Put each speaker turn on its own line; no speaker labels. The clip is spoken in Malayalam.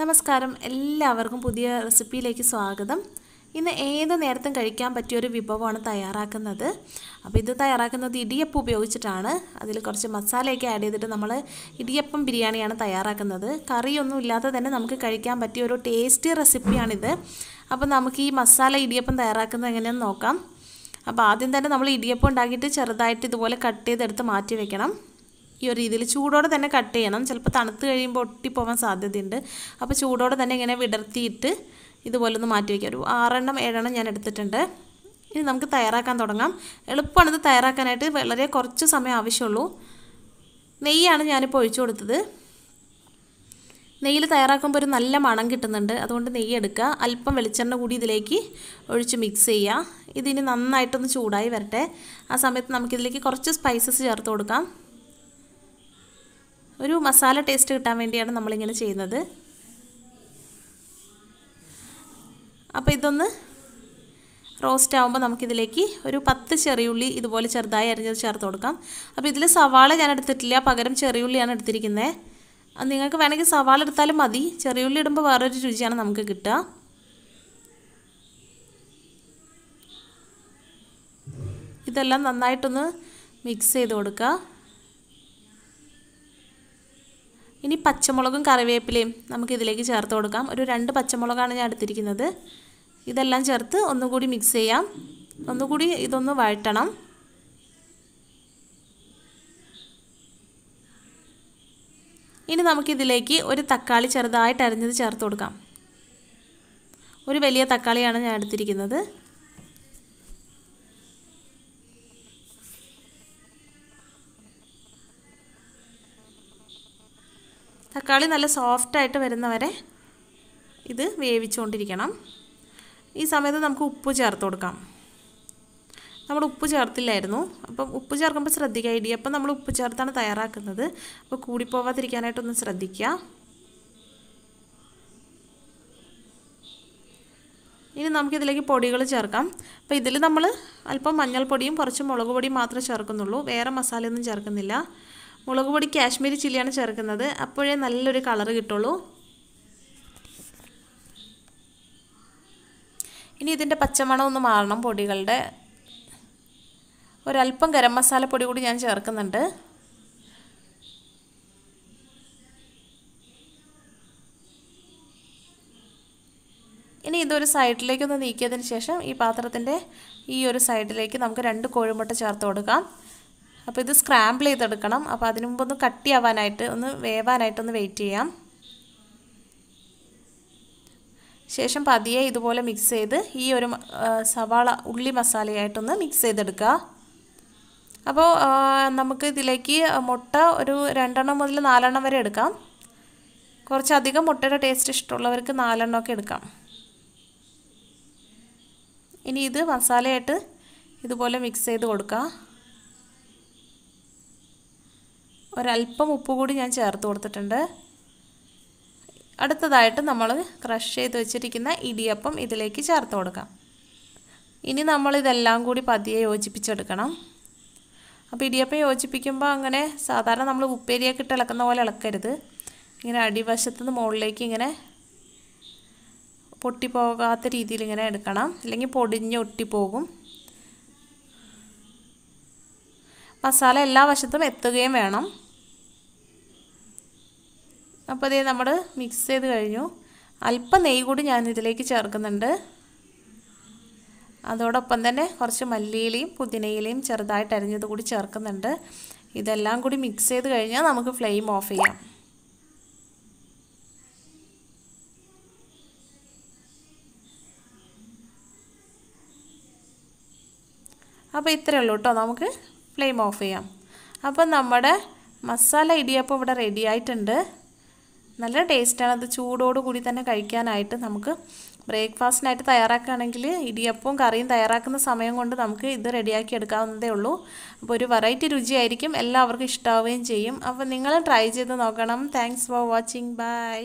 നമസ്കാരം എല്ലാവർക്കും പുതിയ റെസിപ്പിയിലേക്ക് സ്വാഗതം ഇന്ന് ഏത് നേരത്തും കഴിക്കാൻ പറ്റിയൊരു വിഭവമാണ് തയ്യാറാക്കുന്നത് അപ്പോൾ ഇത് തയ്യാറാക്കുന്നത് ഇടിയപ്പം ഉപയോഗിച്ചിട്ടാണ് അതിൽ കുറച്ച് മസാലയൊക്കെ ആഡ് ചെയ്തിട്ട് നമ്മൾ ഇടിയപ്പം ബിരിയാണിയാണ് തയ്യാറാക്കുന്നത് കറിയൊന്നും ഇല്ലാതെ തന്നെ നമുക്ക് കഴിക്കാൻ പറ്റിയ ഒരു ടേസ്റ്റി റെസിപ്പിയാണിത് അപ്പോൾ നമുക്ക് ഈ മസാല ഇടിയപ്പം തയ്യാറാക്കുന്നത് എങ്ങനെയെന്ന് നോക്കാം അപ്പോൾ ആദ്യം തന്നെ നമ്മൾ ഇടിയപ്പം ഉണ്ടാക്കിയിട്ട് ചെറുതായിട്ട് ഇതുപോലെ കട്ട് ചെയ്തെടുത്ത് മാറ്റി വെക്കണം ഈ ഒരു രീതിയിൽ ചൂടോടെ തന്നെ കട്ട് ചെയ്യണം ചിലപ്പോൾ തണുത്ത് കഴിയുമ്പോൾ ഒട്ടിപ്പോവാൻ സാധ്യതയുണ്ട് അപ്പോൾ ചൂടോടെ തന്നെ ഇങ്ങനെ വിടർത്തിയിട്ട് ഇതുപോലെ ഒന്ന് മാറ്റി വയ്ക്കാം ഒരു ആറെണ്ണം ഏഴെണ്ണം ഞാൻ എടുത്തിട്ടുണ്ട് ഇനി നമുക്ക് തയ്യാറാക്കാൻ തുടങ്ങാം എളുപ്പമാണിത് തയ്യാറാക്കാനായിട്ട് വളരെ കുറച്ച് സമയം ആവശ്യമുള്ളൂ നെയ്യാണ് ഞാനിപ്പോൾ ഒഴിച്ചു കൊടുത്തത് നെയ്യിൽ തയ്യാറാക്കുമ്പോൾ ഒരു നല്ല മണം കിട്ടുന്നുണ്ട് അതുകൊണ്ട് നെയ്യ് എടുക്കുക അല്പം വെളിച്ചെണ്ണ കൂടി ഇതിലേക്ക് ഒഴിച്ച് മിക്സ് ചെയ്യുക ഇതിന് നന്നായിട്ടൊന്ന് ചൂടായി വരട്ടെ ആ സമയത്ത് നമുക്കിതിലേക്ക് കുറച്ച് സ്പൈസസ് ചേർത്ത് കൊടുക്കാം ഒരു മസാല ടേസ്റ്റ് കിട്ടാൻ വേണ്ടിയാണ് നമ്മളിങ്ങനെ ചെയ്യുന്നത് അപ്പോൾ ഇതൊന്ന് റോസ്റ്റ് ആകുമ്പോൾ നമുക്കിതിലേക്ക് ഒരു പത്ത് ചെറിയുള്ളി ഇതുപോലെ ചെറുതായി അരിഞ്ഞത് ചേർത്ത് കൊടുക്കാം അപ്പോൾ ഇതിൽ സവാള ഞാൻ എടുത്തിട്ടില്ല പകരം ചെറിയുള്ളിയാണ് എടുത്തിരിക്കുന്നത് അത് നിങ്ങൾക്ക് വേണമെങ്കിൽ സവാള എടുത്താലും മതി ചെറിയുള്ളി ഇടുമ്പോൾ വേറൊരു രുചിയാണ് നമുക്ക് കിട്ടുക ഇതെല്ലാം നന്നായിട്ടൊന്ന് മിക്സ് ചെയ്ത് കൊടുക്കുക ഇനി പച്ചമുളകും കറിവേപ്പിലയും നമുക്ക് ഇതിലേക്ക് ചേർത്ത് കൊടുക്കാം ഒരു രണ്ട് പച്ചമുളകാണ് ഞാൻ എടുത്തിരിക്കുന്നത് ഇതെല്ലാം ചേർത്ത് ഒന്നുകൂടി മിക്സ് ചെയ്യാം ഒന്നുകൂടി ഇതൊന്ന് വഴറ്റണം ഇനി നമുക്കിതിലേക്ക് ഒരു തക്കാളി ചെറുതായിട്ട് അരിഞ്ഞത് ചേർത്ത് കൊടുക്കാം ഒരു വലിയ തക്കാളിയാണ് ഞാൻ എടുത്തിരിക്കുന്നത് തക്കാളി നല്ല സോഫ്റ്റായിട്ട് വരുന്നവരെ ഇത് വേവിച്ചുകൊണ്ടിരിക്കണം ഈ സമയത്ത് നമുക്ക് ഉപ്പ് ചേർത്ത് കൊടുക്കാം നമ്മൾ ഉപ്പ് ചേർത്തില്ലായിരുന്നു അപ്പം ഉപ്പ് ചേർക്കുമ്പോൾ ശ്രദ്ധിക്കുക അപ്പം നമ്മൾ ഉപ്പ് ചേർത്താണ് തയ്യാറാക്കുന്നത് അപ്പോൾ കൂടിപ്പോവാതിരിക്കാനായിട്ടൊന്ന് ശ്രദ്ധിക്കുക ഇനി നമുക്കിതിലേക്ക് പൊടികൾ ചേർക്കാം അപ്പോൾ ഇതിൽ നമ്മൾ അല്പം മഞ്ഞൾപ്പൊടിയും കുറച്ച് മുളക് പൊടിയും മാത്രമേ ചേർക്കുന്നുള്ളൂ വേറെ മസാലയൊന്നും ചേർക്കുന്നില്ല മുളക് പൊടി കാശ്മീരി ചില്ലിയാണ് ചേർക്കുന്നത് അപ്പോഴേ നല്ലൊരു കളർ കിട്ടുള്ളൂ ഇനി ഇതിൻ്റെ പച്ചമണം ഒന്ന് മാറണം പൊടികളുടെ ഒരല്പം ഗരം മസാല പൊടി കൂടി ഞാൻ ചേർക്കുന്നുണ്ട് ഇനി ഇതൊരു സൈഡിലേക്കൊന്ന് നീക്കിയതിന് ശേഷം ഈ പാത്രത്തിൻ്റെ ഈ ഒരു സൈഡിലേക്ക് നമുക്ക് രണ്ട് കോഴിമുട്ട ചേർത്ത് കൊടുക്കാം അപ്പോൾ ഇത് സ്ക്രാമ്പിൾ ചെയ്തെടുക്കണം അപ്പോൾ അതിനു മുമ്പ് ഒന്ന് കട്ടിയാവാനായിട്ട് ഒന്ന് വേവാനായിട്ടൊന്ന് വെയിറ്റ് ചെയ്യാം ശേഷം പതിയെ ഇതുപോലെ മിക്സ് ചെയ്ത് ഈ ഒരു സവാള ഉള്ളി മസാലയായിട്ടൊന്ന് മിക്സ് ചെയ്തെടുക്കുക അപ്പോൾ നമുക്ക് ഇതിലേക്ക് മുട്ട ഒരു രണ്ടെണ്ണം മുതൽ നാലെണ്ണം വരെ എടുക്കാം കുറച്ചധികം മുട്ടയുടെ ടേസ്റ്റ് ഇഷ്ടമുള്ളവർക്ക് നാലെണ്ണമൊക്കെ എടുക്കാം ഇനി ഇത് മസാലയായിട്ട് ഇതുപോലെ മിക്സ് ചെയ്ത് കൊടുക്കാം ഒരല്പം ഉപ്പ് കൂടി ഞാൻ ചേർത്ത് കൊടുത്തിട്ടുണ്ട് അടുത്തതായിട്ട് നമ്മൾ ക്രഷ് ചെയ്ത് വെച്ചിരിക്കുന്ന ഇടിയപ്പം ഇതിലേക്ക് ചേർത്ത് കൊടുക്കാം ഇനി നമ്മളിതെല്ലാം കൂടി പതിയെ യോജിപ്പിച്ചെടുക്കണം അപ്പോൾ ഇടിയപ്പം യോജിപ്പിക്കുമ്പോൾ അങ്ങനെ സാധാരണ നമ്മൾ ഉപ്പേരിയൊക്കെ ഇട്ട് ഇളക്കുന്ന പോലെ ഇളക്കരുത് ഇങ്ങനെ അടിവശത്ത് നിന്ന് മുകളിലേക്ക് ഇങ്ങനെ പൊട്ടിപ്പോകാത്ത രീതിയിൽ ഇങ്ങനെ എടുക്കണം അല്ലെങ്കിൽ പൊടിഞ്ഞ് ഒട്ടിപ്പോകും മസാല എല്ലാ വശത്തും എത്തുകയും വേണം അപ്പോൾ അതേ നമ്മൾ മിക്സ് ചെയ്ത് കഴിഞ്ഞു അല്പം നെയ്യ് കൂടി ഞാൻ ഇതിലേക്ക് ചേർക്കുന്നുണ്ട് അതോടൊപ്പം തന്നെ കുറച്ച് മല്ലിയിലയും പുതിനയിലയും ചെറുതായിട്ട് അരിഞ്ഞത് കൂടി ചേർക്കുന്നുണ്ട് ഇതെല്ലാം കൂടി മിക്സ് ചെയ്ത് കഴിഞ്ഞാൽ നമുക്ക് ഫ്ലെയിം ഓഫ് ചെയ്യാം അപ്പോൾ ഇത്രയേ ഉള്ളൂ കേട്ടോ നമുക്ക് ഫ്ലെയിം ഓഫ് ചെയ്യാം അപ്പം നമ്മുടെ മസാല ഇടിയപ്പം ഇവിടെ റെഡി ആയിട്ടുണ്ട് നല്ല ടേസ്റ്റാണ് അത് ചൂടോടുകൂടി തന്നെ കഴിക്കാനായിട്ട് നമുക്ക് ബ്രേക്ക്ഫാസ്റ്റിനായിട്ട് തയ്യാറാക്കുകയാണെങ്കിൽ ഇടിയപ്പവും കറിയും തയ്യാറാക്കുന്ന സമയം കൊണ്ട് നമുക്ക് ഇത് റെഡിയാക്കി എടുക്കാവുന്നതേ ഉള്ളൂ അപ്പോൾ ഒരു വെറൈറ്റി രുചിയായിരിക്കും എല്ലാവർക്കും ഇഷ്ടാവുകയും ചെയ്യും അപ്പോൾ നിങ്ങൾ ട്രൈ ചെയ്ത് നോക്കണം താങ്ക്സ് ഫോർ വാച്ചിങ് ബൈ